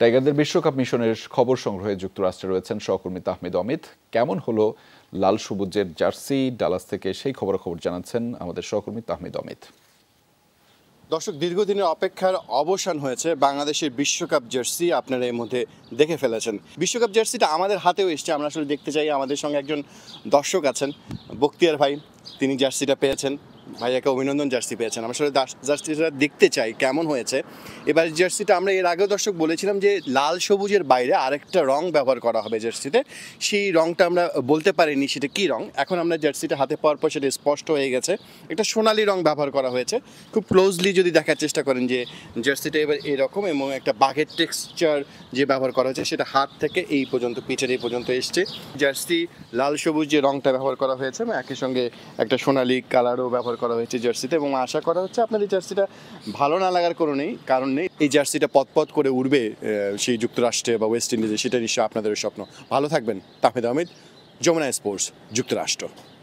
টাইগারদের বিশ্বকাপ মিশনের খবর সংগ্রহে যুক্তরাষ্ট্রে রয়েছেন সহকর্মী তাহমিদ অমিত কেমন হলো লাল সবুজের জার্সি ডালাস থেকে সেই খবর জানাচ্ছেন আমাদের সহকর্মী তাহমিদ অমিত দর্শক দীর্ঘদিনের অপেক্ষার অবসান হয়েছে বাংলাদেশের বিশ্বকাপ জার্সি আপনারা এর মধ্যে দেখে ফেলেছেন বিশ্বকাপ জার্সিটা আমাদের হাতেও এসছে আমরা আসলে দেখতে চাই আমাদের সঙ্গে একজন দর্শক আছেন বক্তিয়ার ভাই তিনি জার্সিটা পেয়েছেন ভাইয়াকে অভিনন্দন জার্সি পেয়েছেন আমরা আসলে জার্সিটা দেখতে চাই কেমন হয়েছে এবার জার্সিটা আমরা এর আগেও দর্শক বলেছিলাম যে লাল সবুজের বাইরে আরেকটা রং ব্যবহার করা হবে জার্সিতে সেই রংটা আমরা বলতে পারিনি সেটা কী রং এখন আমরা জার্সিটা হাতে পাওয়ার পর সেটা স্পষ্ট হয়ে গেছে একটা সোনালি রং ব্যবহার করা হয়েছে খুব ক্লোজলি যদি দেখার চেষ্টা করেন যে জার্সিটা এবার এরকম এবং একটা বাঘের টেক্সচার যে ব্যবহার করা হয়েছে সেটা হাত থেকে এই পর্যন্ত পিঠের এই পর্যন্ত এসছে জার্সি লাল সবুজ যে রংটা ব্যবহার করা হয়েছে একই সঙ্গে একটা সোনালি কালারও ব্যবহার ব্যবহার করা হয়েছে জার্সিতে এবং আশা করা হচ্ছে আপনার এই জার্সিটা ভালো না লাগার কোনো নেই কারণ নেই এই জার্সিটা পথপথ করে উঠবে সেই যুক্তরাষ্ট্রে বা ওয়েস্ট ইন্ডিজে সেটা নিশ্চয়ই আপনাদের স্বপ্ন ভালো থাকবেন তাহমেদ আহমেদ যমুনা স্পোর্টস যুক্তরাষ্ট্র